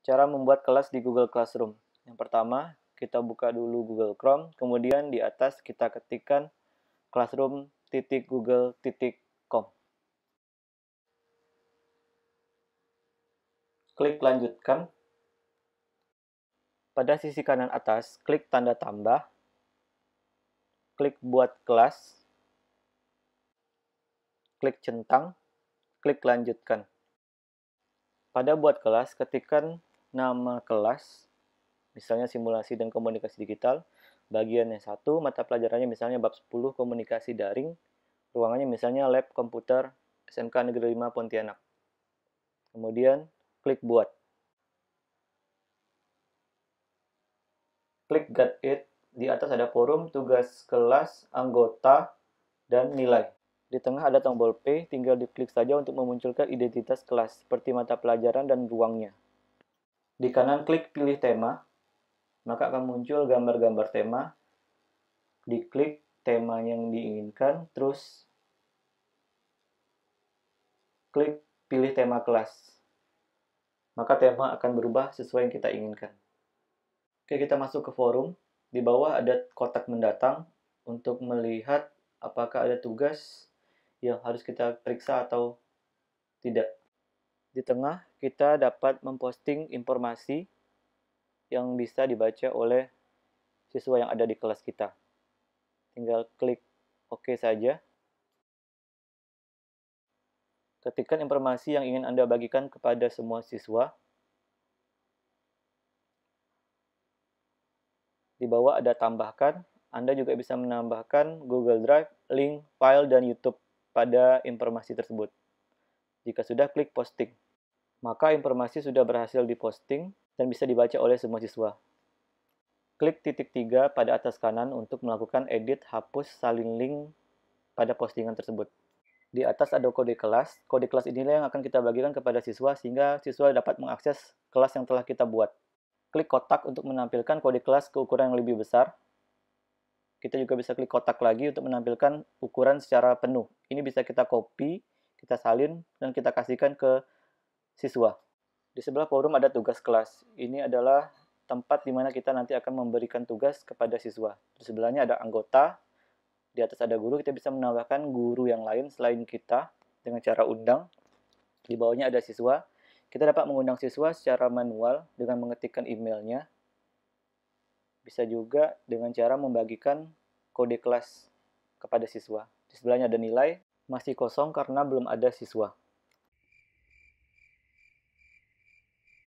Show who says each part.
Speaker 1: Cara membuat kelas di Google Classroom. Yang pertama, kita buka dulu Google Chrome, kemudian di atas kita ketikkan classroom.google.com. Klik lanjutkan. Pada sisi kanan atas, klik tanda tambah. Klik buat kelas. Klik centang. Klik lanjutkan. Pada buat kelas, ketikkan nama kelas, misalnya simulasi dan komunikasi digital, bagian yang satu mata pelajarannya misalnya bab 10 komunikasi daring, ruangannya misalnya lab komputer SMK Negeri 5 Pontianak. Kemudian klik buat. Klik get it, di atas ada forum, tugas kelas, anggota, dan nilai. Di tengah ada tombol P, tinggal diklik saja untuk memunculkan identitas kelas seperti mata pelajaran dan ruangnya. Di kanan klik pilih tema, maka akan muncul gambar-gambar tema. Diklik tema yang diinginkan, terus klik pilih tema kelas. Maka tema akan berubah sesuai yang kita inginkan. Oke, kita masuk ke forum. Di bawah ada kotak mendatang untuk melihat apakah ada tugas yang harus kita periksa atau tidak. Di tengah kita dapat memposting informasi yang bisa dibaca oleh siswa yang ada di kelas kita. Tinggal klik OK saja. Ketikkan informasi yang ingin Anda bagikan kepada semua siswa. Di bawah ada tambahkan. Anda juga bisa menambahkan Google Drive, link, file, dan YouTube pada informasi tersebut. Jika sudah, klik posting maka informasi sudah berhasil diposting dan bisa dibaca oleh semua siswa. Klik titik tiga pada atas kanan untuk melakukan edit hapus salin link pada postingan tersebut. Di atas ada kode kelas. Kode kelas inilah yang akan kita bagikan kepada siswa sehingga siswa dapat mengakses kelas yang telah kita buat. Klik kotak untuk menampilkan kode kelas ke ukuran yang lebih besar. Kita juga bisa klik kotak lagi untuk menampilkan ukuran secara penuh. Ini bisa kita copy, kita salin, dan kita kasihkan ke siswa. Di sebelah forum ada tugas kelas. Ini adalah tempat di mana kita nanti akan memberikan tugas kepada siswa. Di sebelahnya ada anggota, di atas ada guru, kita bisa menambahkan guru yang lain selain kita dengan cara undang. Di bawahnya ada siswa. Kita dapat mengundang siswa secara manual dengan mengetikkan emailnya. Bisa juga dengan cara membagikan kode kelas kepada siswa. Di sebelahnya ada nilai, masih kosong karena belum ada siswa.